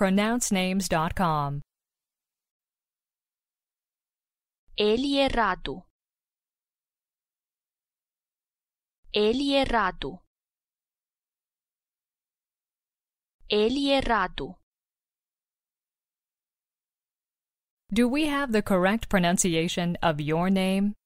pronouncenames.com. Ele errado. Ele errado. Ele errado. Do we have the correct pronunciation of your name?